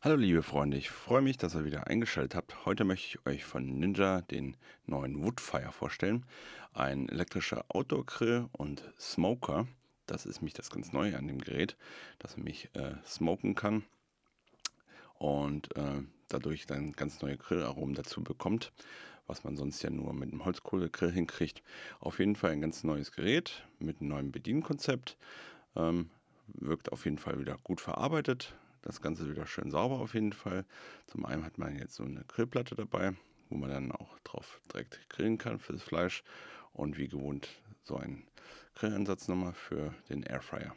Hallo liebe Freunde, ich freue mich, dass ihr wieder eingeschaltet habt. Heute möchte ich euch von Ninja den neuen Woodfire vorstellen. Ein elektrischer Outdoor-Grill und Smoker. Das ist mich das ganz Neue an dem Gerät, dass er mich äh, smoken kann und äh, dadurch dann ganz neue Grillaromen dazu bekommt, was man sonst ja nur mit einem Holzkohlegrill hinkriegt. Auf jeden Fall ein ganz neues Gerät mit einem neuen Bedienkonzept. Ähm, wirkt auf jeden Fall wieder gut verarbeitet das Ganze wieder schön sauber auf jeden Fall. Zum einen hat man jetzt so eine Grillplatte dabei, wo man dann auch drauf direkt grillen kann für das Fleisch und wie gewohnt so ein Grillansatz nochmal für den Airfryer.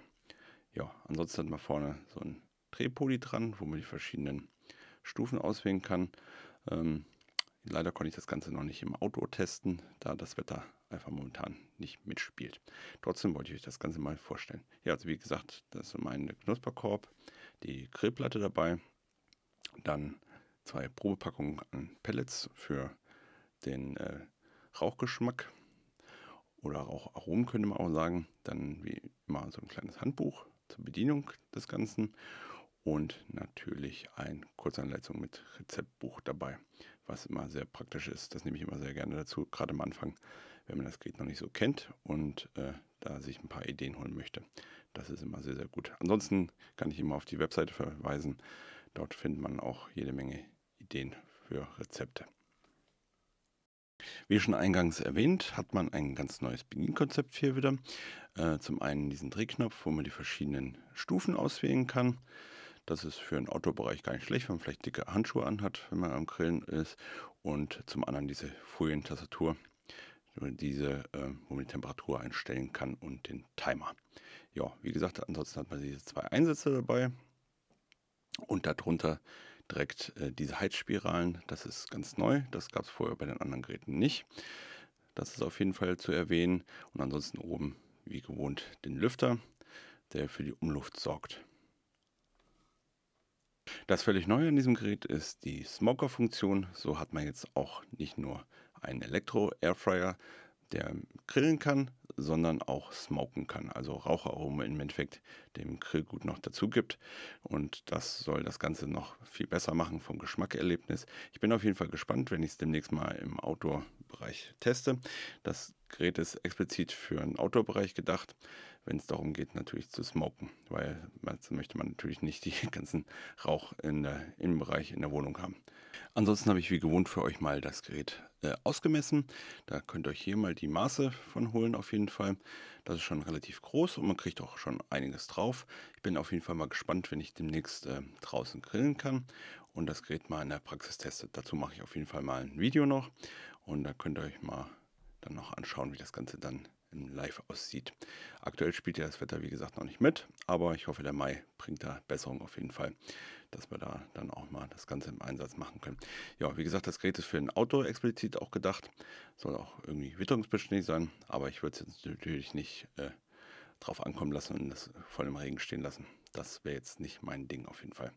Ja, ansonsten hat man vorne so ein Drehpoli dran, wo man die verschiedenen Stufen auswählen kann. Ähm, leider konnte ich das Ganze noch nicht im Auto testen, da das Wetter einfach momentan nicht mitspielt. Trotzdem wollte ich euch das Ganze mal vorstellen. Ja, also wie gesagt, das ist mein Knusperkorb die Grillplatte dabei, dann zwei Probepackungen an Pellets für den äh, Rauchgeschmack oder Raucharomen könnte man auch sagen, dann wie immer so ein kleines Handbuch zur Bedienung des Ganzen und natürlich ein Kurzanleitung mit Rezeptbuch dabei was immer sehr praktisch ist. Das nehme ich immer sehr gerne dazu, gerade am Anfang, wenn man das Gerät noch nicht so kennt und äh, da sich ein paar Ideen holen möchte. Das ist immer sehr, sehr gut. Ansonsten kann ich immer auf die Webseite verweisen. Dort findet man auch jede Menge Ideen für Rezepte. Wie schon eingangs erwähnt, hat man ein ganz neues Bedienkonzept hier wieder. Äh, zum einen diesen Drehknopf, wo man die verschiedenen Stufen auswählen kann. Das ist für einen Autobereich gar nicht schlecht, wenn man vielleicht dicke Handschuhe anhat, wenn man am Grillen ist. Und zum anderen diese Folientastatur, diese, äh, wo man die Temperatur einstellen kann und den Timer. Ja, wie gesagt, ansonsten hat man diese zwei Einsätze dabei. Und darunter direkt äh, diese Heizspiralen. Das ist ganz neu. Das gab es vorher bei den anderen Geräten nicht. Das ist auf jeden Fall zu erwähnen. Und ansonsten oben, wie gewohnt, den Lüfter, der für die Umluft sorgt. Das völlig Neue an diesem Gerät ist die Smoker-Funktion. So hat man jetzt auch nicht nur einen Elektro-Airfryer, der grillen kann, sondern auch smoken kann, also Raucharomen im Endeffekt dem Grillgut noch dazu gibt. Und das soll das Ganze noch viel besser machen vom Geschmackerlebnis. Ich bin auf jeden Fall gespannt, wenn ich es demnächst mal im Outdoor-Bereich teste. Das Gerät ist explizit für den Outdoor-Bereich gedacht, wenn es darum geht, natürlich zu smoken, weil dazu möchte man natürlich nicht die ganzen Rauch in der Innenbereich in der Wohnung haben. Ansonsten habe ich wie gewohnt für euch mal das Gerät äh, ausgemessen. Da könnt ihr euch hier mal die Maße von holen auf jeden Fall. Das ist schon relativ groß und man kriegt auch schon einiges drauf drauf. Ich bin auf jeden Fall mal gespannt, wenn ich demnächst äh, draußen grillen kann und das Gerät mal in der Praxis teste. Dazu mache ich auf jeden Fall mal ein Video noch und da könnt ihr euch mal dann noch anschauen, wie das Ganze dann im Live aussieht. Aktuell spielt ja das Wetter, wie gesagt, noch nicht mit, aber ich hoffe, der Mai bringt da Besserung auf jeden Fall, dass wir da dann auch mal das Ganze im Einsatz machen können. Ja, wie gesagt, das Gerät ist für ein Auto explizit auch gedacht, soll auch irgendwie witterungsbeständig sein, aber ich würde es jetzt natürlich nicht äh, drauf ankommen lassen und das voll im Regen stehen lassen. Das wäre jetzt nicht mein Ding auf jeden Fall.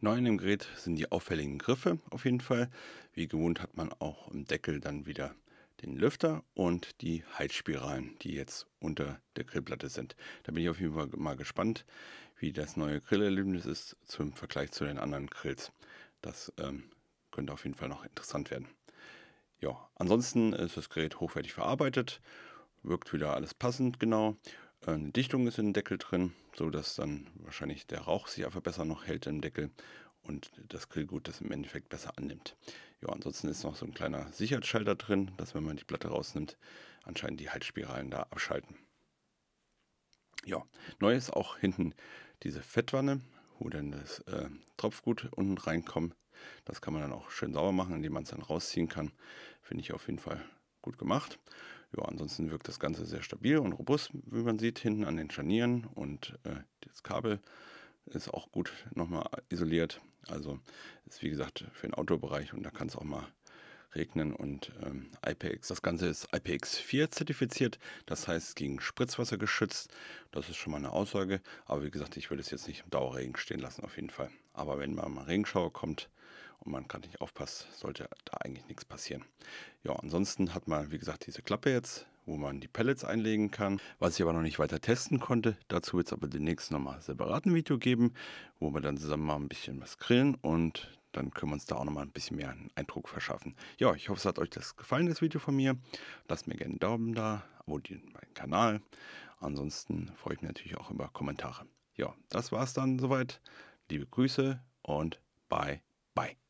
Neu in dem Gerät sind die auffälligen Griffe auf jeden Fall. Wie gewohnt hat man auch im Deckel dann wieder den Lüfter und die Heizspiralen, die jetzt unter der Grillplatte sind. Da bin ich auf jeden Fall mal gespannt, wie das neue Grillerlebnis ist zum Vergleich zu den anderen Grills. Das ähm, könnte auf jeden Fall noch interessant werden. Ja, ansonsten ist das Gerät hochwertig verarbeitet wirkt wieder alles passend genau. Eine Dichtung ist in dem Deckel drin, sodass dann wahrscheinlich der Rauch sich einfach besser noch hält im Deckel und das Grillgut das im Endeffekt besser annimmt. Ja, ansonsten ist noch so ein kleiner Sicherheitsschalter drin, dass wenn man die Platte rausnimmt, anscheinend die Haltspiralen da abschalten. Ja, neu ist auch hinten diese Fettwanne, wo dann das äh, Tropfgut unten reinkommt. Das kann man dann auch schön sauber machen, indem man es dann rausziehen kann. Finde ich auf jeden Fall gut gemacht. Ja, ansonsten wirkt das Ganze sehr stabil und robust, wie man sieht, hinten an den Scharnieren und äh, das Kabel ist auch gut nochmal isoliert. Also ist wie gesagt für den Outdoor-Bereich und da kann es auch mal regnen und ähm, IPX. Das Ganze ist IPX4 zertifiziert, das heißt gegen Spritzwasser geschützt. Das ist schon mal eine Aussage, aber wie gesagt, ich würde es jetzt nicht im Dauerregen stehen lassen auf jeden Fall. Aber wenn mal ein Regenschauer kommt, und man kann nicht aufpassen, sollte da eigentlich nichts passieren. Ja, ansonsten hat man, wie gesagt, diese Klappe jetzt, wo man die Pellets einlegen kann, was ich aber noch nicht weiter testen konnte. Dazu wird es aber demnächst nochmal separat ein Video geben, wo wir dann zusammen mal ein bisschen was grillen und dann können wir uns da auch nochmal ein bisschen mehr einen Eindruck verschaffen. Ja, ich hoffe, es hat euch das gefallen, das Video von mir. Lasst mir gerne einen Daumen da, abonniert meinen Kanal. Ansonsten freue ich mich natürlich auch über Kommentare. Ja, das war es dann soweit. Liebe Grüße und bye bye.